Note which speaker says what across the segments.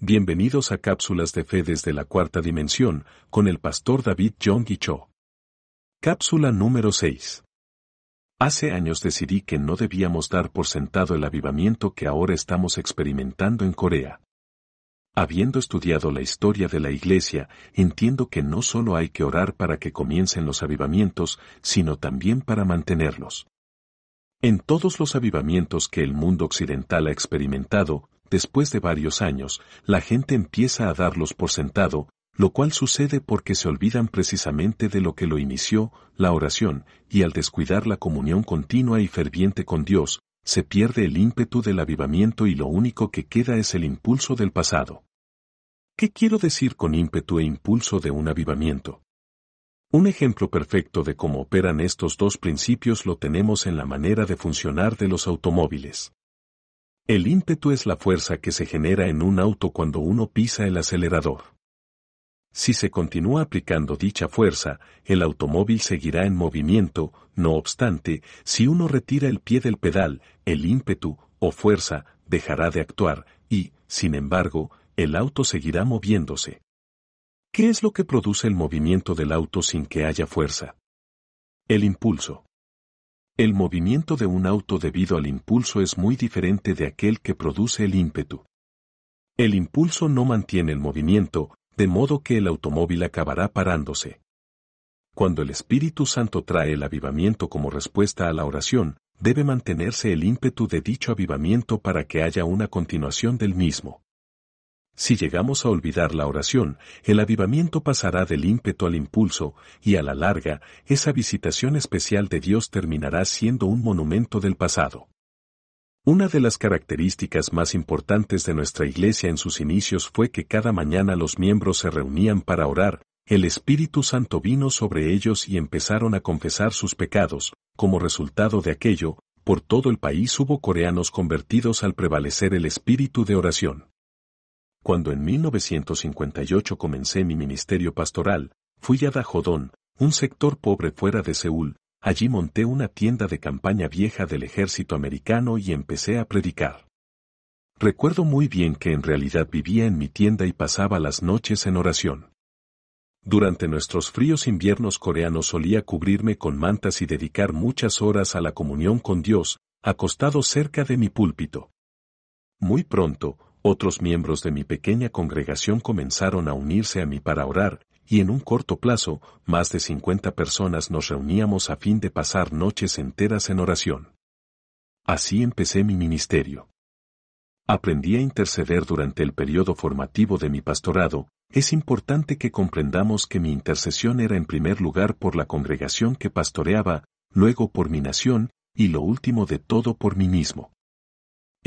Speaker 1: Bienvenidos a Cápsulas de Fe desde la Cuarta Dimensión, con el pastor David John Cho. Cápsula número 6. Hace años decidí que no debíamos dar por sentado el avivamiento que ahora estamos experimentando en Corea. Habiendo estudiado la historia de la Iglesia, entiendo que no solo hay que orar para que comiencen los avivamientos, sino también para mantenerlos. En todos los avivamientos que el mundo occidental ha experimentado, después de varios años, la gente empieza a darlos por sentado, lo cual sucede porque se olvidan precisamente de lo que lo inició, la oración, y al descuidar la comunión continua y ferviente con Dios, se pierde el ímpetu del avivamiento y lo único que queda es el impulso del pasado. ¿Qué quiero decir con ímpetu e impulso de un avivamiento? Un ejemplo perfecto de cómo operan estos dos principios lo tenemos en la manera de funcionar de los automóviles. El ímpetu es la fuerza que se genera en un auto cuando uno pisa el acelerador. Si se continúa aplicando dicha fuerza, el automóvil seguirá en movimiento, no obstante, si uno retira el pie del pedal, el ímpetu, o fuerza, dejará de actuar, y, sin embargo, el auto seguirá moviéndose. ¿Qué es lo que produce el movimiento del auto sin que haya fuerza? El impulso. El movimiento de un auto debido al impulso es muy diferente de aquel que produce el ímpetu. El impulso no mantiene el movimiento, de modo que el automóvil acabará parándose. Cuando el Espíritu Santo trae el avivamiento como respuesta a la oración, debe mantenerse el ímpetu de dicho avivamiento para que haya una continuación del mismo. Si llegamos a olvidar la oración, el avivamiento pasará del ímpetu al impulso, y a la larga, esa visitación especial de Dios terminará siendo un monumento del pasado. Una de las características más importantes de nuestra iglesia en sus inicios fue que cada mañana los miembros se reunían para orar, el Espíritu Santo vino sobre ellos y empezaron a confesar sus pecados, como resultado de aquello, por todo el país hubo coreanos convertidos al prevalecer el espíritu de oración. Cuando en 1958 comencé mi ministerio pastoral, fui a Dajodón, un sector pobre fuera de Seúl, allí monté una tienda de campaña vieja del ejército americano y empecé a predicar. Recuerdo muy bien que en realidad vivía en mi tienda y pasaba las noches en oración. Durante nuestros fríos inviernos coreanos solía cubrirme con mantas y dedicar muchas horas a la comunión con Dios, acostado cerca de mi púlpito. Muy pronto, otros miembros de mi pequeña congregación comenzaron a unirse a mí para orar, y en un corto plazo, más de 50 personas nos reuníamos a fin de pasar noches enteras en oración. Así empecé mi ministerio. Aprendí a interceder durante el periodo formativo de mi pastorado, es importante que comprendamos que mi intercesión era en primer lugar por la congregación que pastoreaba, luego por mi nación, y lo último de todo por mí mismo.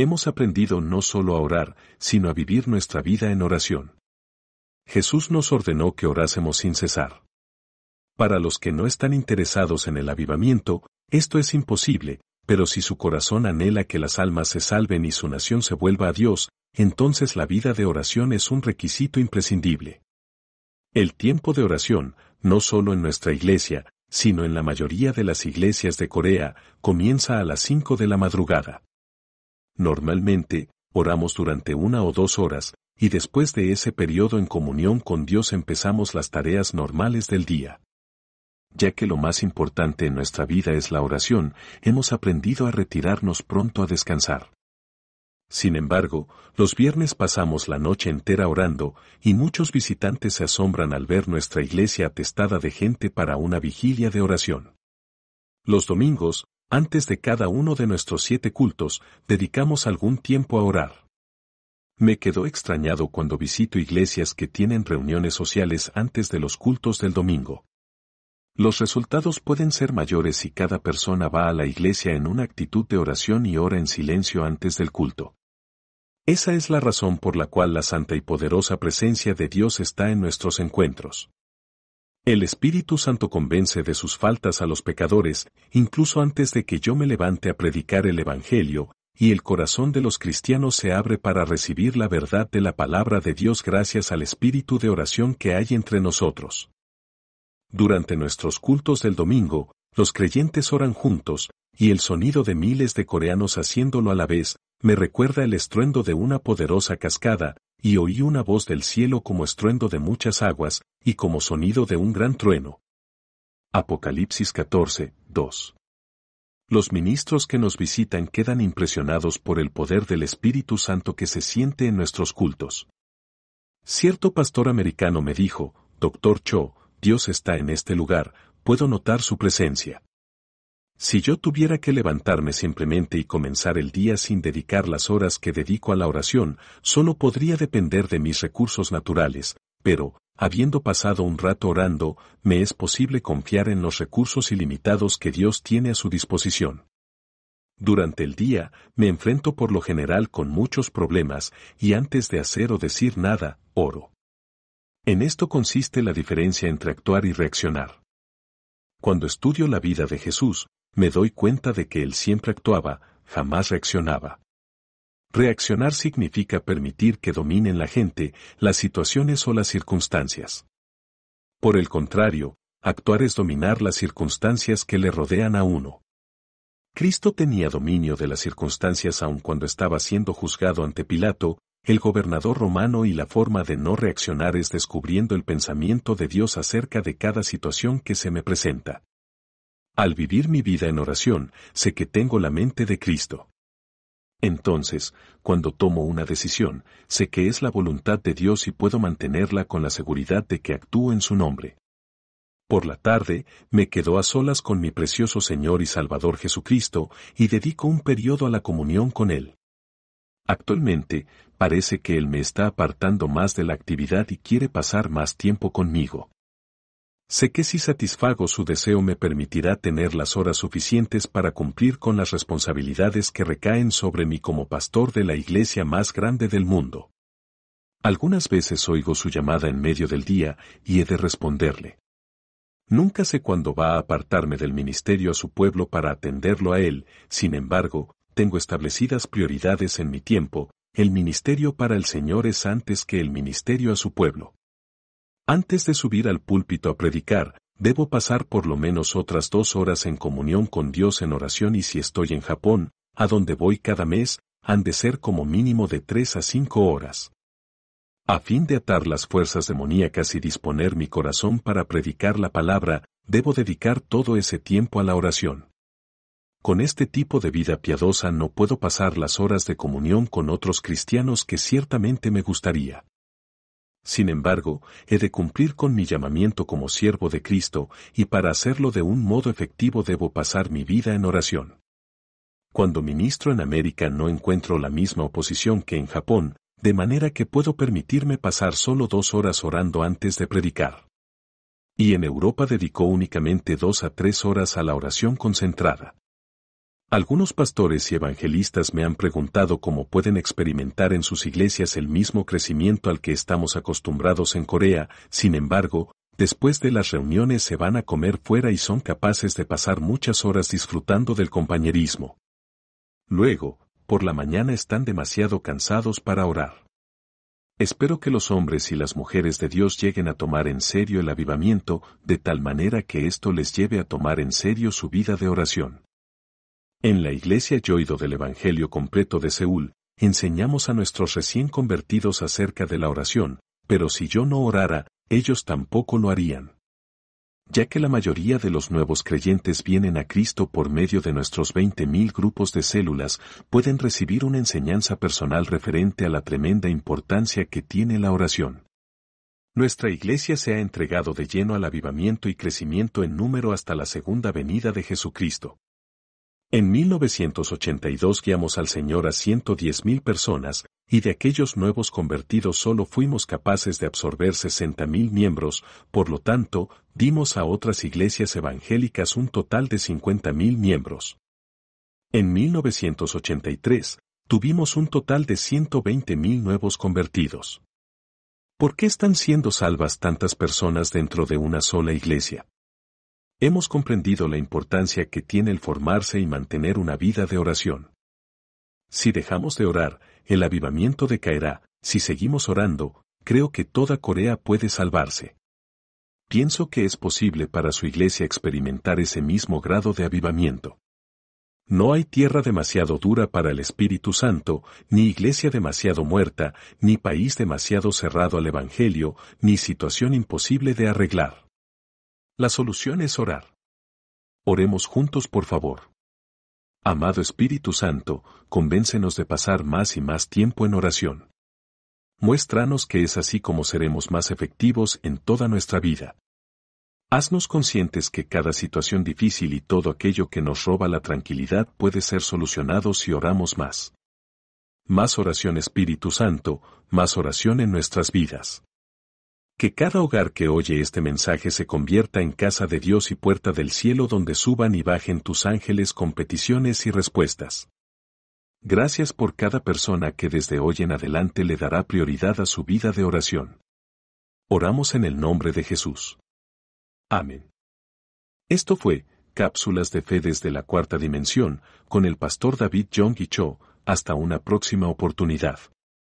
Speaker 1: Hemos aprendido no solo a orar, sino a vivir nuestra vida en oración. Jesús nos ordenó que orásemos sin cesar. Para los que no están interesados en el avivamiento, esto es imposible, pero si su corazón anhela que las almas se salven y su nación se vuelva a Dios, entonces la vida de oración es un requisito imprescindible. El tiempo de oración, no solo en nuestra iglesia, sino en la mayoría de las iglesias de Corea, comienza a las 5 de la madrugada. Normalmente, oramos durante una o dos horas, y después de ese periodo en comunión con Dios empezamos las tareas normales del día. Ya que lo más importante en nuestra vida es la oración, hemos aprendido a retirarnos pronto a descansar. Sin embargo, los viernes pasamos la noche entera orando, y muchos visitantes se asombran al ver nuestra iglesia atestada de gente para una vigilia de oración. Los domingos, antes de cada uno de nuestros siete cultos, dedicamos algún tiempo a orar. Me quedo extrañado cuando visito iglesias que tienen reuniones sociales antes de los cultos del domingo. Los resultados pueden ser mayores si cada persona va a la iglesia en una actitud de oración y ora en silencio antes del culto. Esa es la razón por la cual la santa y poderosa presencia de Dios está en nuestros encuentros. El Espíritu Santo convence de sus faltas a los pecadores, incluso antes de que yo me levante a predicar el Evangelio, y el corazón de los cristianos se abre para recibir la verdad de la palabra de Dios gracias al espíritu de oración que hay entre nosotros. Durante nuestros cultos del domingo, los creyentes oran juntos, y el sonido de miles de coreanos haciéndolo a la vez, me recuerda el estruendo de una poderosa cascada, y oí una voz del cielo como estruendo de muchas aguas, y como sonido de un gran trueno. Apocalipsis 14, 2. Los ministros que nos visitan quedan impresionados por el poder del Espíritu Santo que se siente en nuestros cultos. Cierto pastor americano me dijo, Doctor Cho, Dios está en este lugar, puedo notar su presencia. Si yo tuviera que levantarme simplemente y comenzar el día sin dedicar las horas que dedico a la oración, solo podría depender de mis recursos naturales, pero, habiendo pasado un rato orando, me es posible confiar en los recursos ilimitados que Dios tiene a su disposición. Durante el día, me enfrento por lo general con muchos problemas y antes de hacer o decir nada, oro. En esto consiste la diferencia entre actuar y reaccionar. Cuando estudio la vida de Jesús, me doy cuenta de que él siempre actuaba, jamás reaccionaba. Reaccionar significa permitir que dominen la gente, las situaciones o las circunstancias. Por el contrario, actuar es dominar las circunstancias que le rodean a uno. Cristo tenía dominio de las circunstancias aun cuando estaba siendo juzgado ante Pilato, el gobernador romano y la forma de no reaccionar es descubriendo el pensamiento de Dios acerca de cada situación que se me presenta. Al vivir mi vida en oración, sé que tengo la mente de Cristo. Entonces, cuando tomo una decisión, sé que es la voluntad de Dios y puedo mantenerla con la seguridad de que actúo en su nombre. Por la tarde, me quedo a solas con mi precioso Señor y Salvador Jesucristo y dedico un periodo a la comunión con Él. Actualmente, parece que Él me está apartando más de la actividad y quiere pasar más tiempo conmigo. Sé que si satisfago su deseo me permitirá tener las horas suficientes para cumplir con las responsabilidades que recaen sobre mí como pastor de la iglesia más grande del mundo. Algunas veces oigo su llamada en medio del día y he de responderle. Nunca sé cuándo va a apartarme del ministerio a su pueblo para atenderlo a él, sin embargo, tengo establecidas prioridades en mi tiempo, el ministerio para el Señor es antes que el ministerio a su pueblo. Antes de subir al púlpito a predicar, debo pasar por lo menos otras dos horas en comunión con Dios en oración y si estoy en Japón, a donde voy cada mes, han de ser como mínimo de tres a cinco horas. A fin de atar las fuerzas demoníacas y disponer mi corazón para predicar la palabra, debo dedicar todo ese tiempo a la oración. Con este tipo de vida piadosa no puedo pasar las horas de comunión con otros cristianos que ciertamente me gustaría. Sin embargo, he de cumplir con mi llamamiento como siervo de Cristo, y para hacerlo de un modo efectivo debo pasar mi vida en oración. Cuando ministro en América no encuentro la misma oposición que en Japón, de manera que puedo permitirme pasar solo dos horas orando antes de predicar. Y en Europa dedicó únicamente dos a tres horas a la oración concentrada. Algunos pastores y evangelistas me han preguntado cómo pueden experimentar en sus iglesias el mismo crecimiento al que estamos acostumbrados en Corea, sin embargo, después de las reuniones se van a comer fuera y son capaces de pasar muchas horas disfrutando del compañerismo. Luego, por la mañana están demasiado cansados para orar. Espero que los hombres y las mujeres de Dios lleguen a tomar en serio el avivamiento, de tal manera que esto les lleve a tomar en serio su vida de oración. En la Iglesia Yoido del Evangelio Completo de Seúl, enseñamos a nuestros recién convertidos acerca de la oración, pero si yo no orara, ellos tampoco lo harían. Ya que la mayoría de los nuevos creyentes vienen a Cristo por medio de nuestros 20.000 grupos de células, pueden recibir una enseñanza personal referente a la tremenda importancia que tiene la oración. Nuestra iglesia se ha entregado de lleno al avivamiento y crecimiento en número hasta la segunda venida de Jesucristo. En 1982 guiamos al Señor a 110,000 personas, y de aquellos nuevos convertidos solo fuimos capaces de absorber 60,000 miembros, por lo tanto, dimos a otras iglesias evangélicas un total de 50,000 miembros. En 1983, tuvimos un total de 120,000 nuevos convertidos. ¿Por qué están siendo salvas tantas personas dentro de una sola iglesia? Hemos comprendido la importancia que tiene el formarse y mantener una vida de oración. Si dejamos de orar, el avivamiento decaerá, si seguimos orando, creo que toda Corea puede salvarse. Pienso que es posible para su iglesia experimentar ese mismo grado de avivamiento. No hay tierra demasiado dura para el Espíritu Santo, ni iglesia demasiado muerta, ni país demasiado cerrado al Evangelio, ni situación imposible de arreglar. La solución es orar. Oremos juntos, por favor. Amado Espíritu Santo, convéncenos de pasar más y más tiempo en oración. Muéstranos que es así como seremos más efectivos en toda nuestra vida. Haznos conscientes que cada situación difícil y todo aquello que nos roba la tranquilidad puede ser solucionado si oramos más. Más oración Espíritu Santo, más oración en nuestras vidas. Que cada hogar que oye este mensaje se convierta en casa de Dios y puerta del cielo donde suban y bajen tus ángeles con peticiones y respuestas. Gracias por cada persona que desde hoy en adelante le dará prioridad a su vida de oración. Oramos en el nombre de Jesús. Amén. Esto fue, Cápsulas de Fe desde la Cuarta Dimensión, con el pastor David y Cho, hasta una próxima oportunidad.